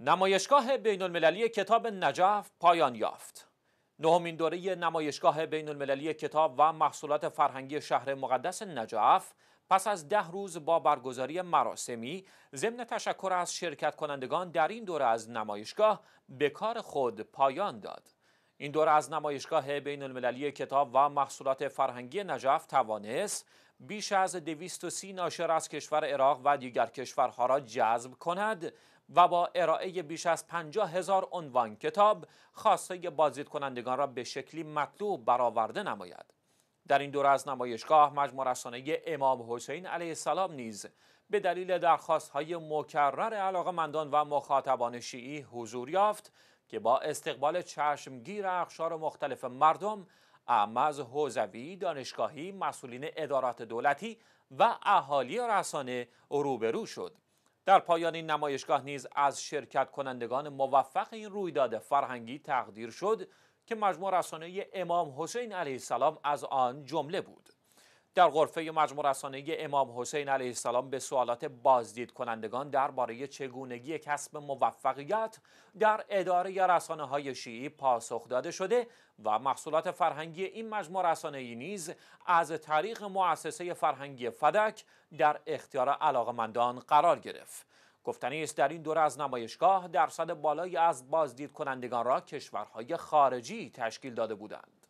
نمایشگاه بین المللی کتاب نجف پایان یافت. نهمین دوره نمایشگاه بین المللی کتاب و محصولات فرهنگی شهر مقدس نجف پس از ده روز با برگزاری مراسمی ضمن تشکر از شرکت کنندگان در این دوره از نمایشگاه به کار خود پایان داد. این دوره از نمایشگاه بین المللی کتاب و محصولات فرهنگی نجف توانست بیش از 230 ناشر از کشور عراق و دیگر کشورها را جذب کند و با ارائه بیش از 50 هزار عنوان کتاب خواسته بازدید کنندگان را به شکلی مطلوب برآورده نماید در این دوره از نمایشگاه مجموع رسانه امام حسین علیه السلام نیز به دلیل درخواست های مکرر مندان و مخاطبان شیعی حضور یافت که با استقبال چشمگیر اخشار مختلف مردم از حوزوی دانشگاهی مسئولین ادارات دولتی و اهالی رسانه روبرو شد در پایان این نمایشگاه نیز از شرکت کنندگان موفق این رویداد فرهنگی تقدیر شد که مجموع رسانه امام حسین علیه السلام از آن جمله بود در غرفه مجموع رسانه امام حسین علیه السلام به سوالات بازدید کنندگان درباره چگونگی کسب موفقیت در اداره رسانه های شیعی پاسخ داده شده و محصولات فرهنگی این مجموع ای نیز از طریق مؤسسه فرهنگی فدک در اختیار علاقمندان قرار گرفت. گفتنی است در این دوره از نمایشگاه درصد بالایی از بازدید کنندگان را کشورهای خارجی تشکیل داده بودند.